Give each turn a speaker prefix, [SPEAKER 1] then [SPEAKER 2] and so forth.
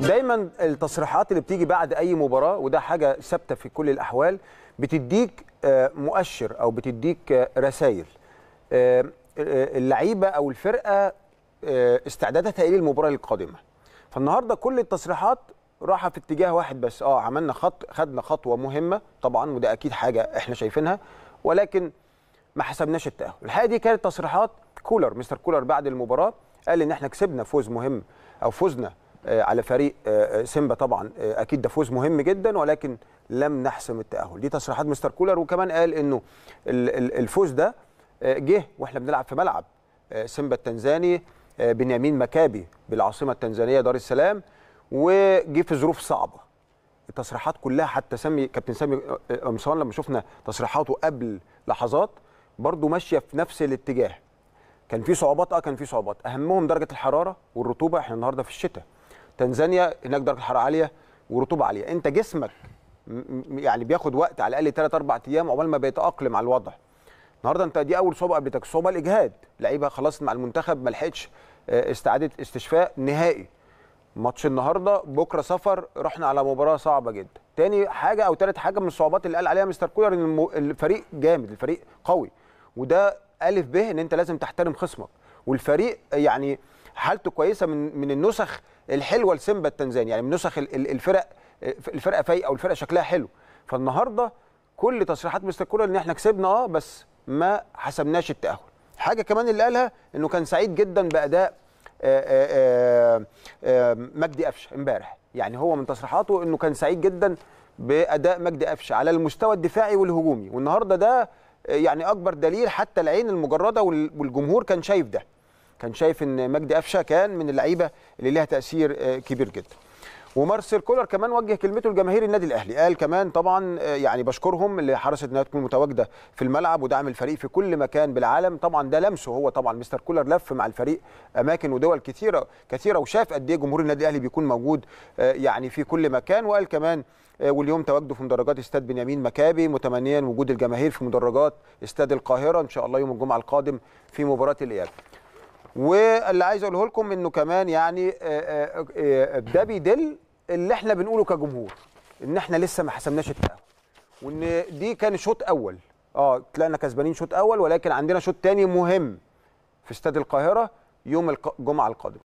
[SPEAKER 1] دايما التصريحات اللي بتيجي بعد اي مباراه وده حاجه ثابته في كل الاحوال بتديك آه، مؤشر او بتديك آه، رسائل آه، اللعيبه او الفرقه استعداداتها ايه للمباراه القادمه فالنهارده كل التصريحات راحه في اتجاه واحد بس اه عملنا خط خدنا خطوه مهمه طبعا وده اكيد حاجه احنا شايفينها ولكن ما حسبناش التاهل الحقيقه دي كانت تصريحات كولر مستر كولر بعد المباراه قال ان احنا كسبنا فوز مهم او فوزنا آه، على فريق آه، آه، سيمبا طبعا اكيد ده فوز مهم جدا ولكن لم نحسم التاهل دي تصريحات مستر كولر وكمان قال انه الفوز ده جه واحنا بنلعب في ملعب سيمبا التنزاني بنيامين مكابي بالعاصمه التنزانيه دار السلام وجه في ظروف صعبه التصريحات كلها حتى سامي كابتن سامي قمصان لما شفنا تصريحاته قبل لحظات برضه ماشيه في نفس الاتجاه كان في صعوبات اه كان في صعوبات اهمهم درجه الحراره والرطوبه احنا النهارده في الشتاء تنزانيا هناك درجه حراره عاليه ورطوبه عاليه انت جسمك يعني بياخد وقت على الاقل 3 4 ايام عقبال ما بيتاقلم على الوضع النهارده انت دي اول صعوبه قابلتك الصعوبه الاجهاد لعيبه خلاص مع المنتخب ما لحقتش آه، استعاده استشفاء نهائي ماتش النهارده بكره سفر رحنا على مباراه صعبه جدا تاني حاجه او تالت حاجه من الصعوبات اللي قال عليها مستر كولر ان الفريق جامد الفريق قوي وده الف به ان انت لازم تحترم خصمك والفريق يعني حالته كويسه من من النسخ الحلوه لسيمبا التنزاني يعني من نسخ الفرق الفرقه فايقه او الفرقه شكلها حلو فالنهارده كل تصريحات مستر كولر ان احنا كسبنا اه بس ما حسبناش التاهل حاجه كمان اللي قالها انه كان سعيد جدا باداء آه، آه، آه، مجدي قفشه امبارح يعني هو من تصريحاته انه كان سعيد جدا باداء مجدي قفشه على المستوى الدفاعي والهجومي والنهارده ده يعني اكبر دليل حتى العين المجرده والجمهور كان شايف ده كان شايف ان مجدي قفشه كان من اللعيبه اللي ليها تاثير آه، كبير جدا ومارسيل كولر كمان وجه كلمته لجماهير النادي الاهلي قال كمان طبعا آه، يعني بشكرهم اللي حرصت انها تكون متواجده في الملعب ودعم الفريق في كل مكان بالعالم طبعا ده لمسه هو طبعا مستر كولر لف مع الفريق اماكن ودول كثيره كثيره وشاف قد ايه جمهور النادي الاهلي بيكون موجود آه، يعني في كل مكان وقال كمان واليوم تواجده في مدرجات استاد بنيامين مكابي متمنيا وجود الجماهير في مدرجات استاد القاهره ان شاء الله يوم الجمعه القادم في مباراه الاياب واللي عايز اقوله لكم انه كمان يعني آه، آه، آه، ده بيدل اللي احنا بنقوله كجمهور ان احنا لسه ما حسمناش التاهل وان دي كان شوط اول اه طلعنا كسبانين شوط اول ولكن عندنا شوط تاني مهم في استاد القاهره يوم الجمعه القادم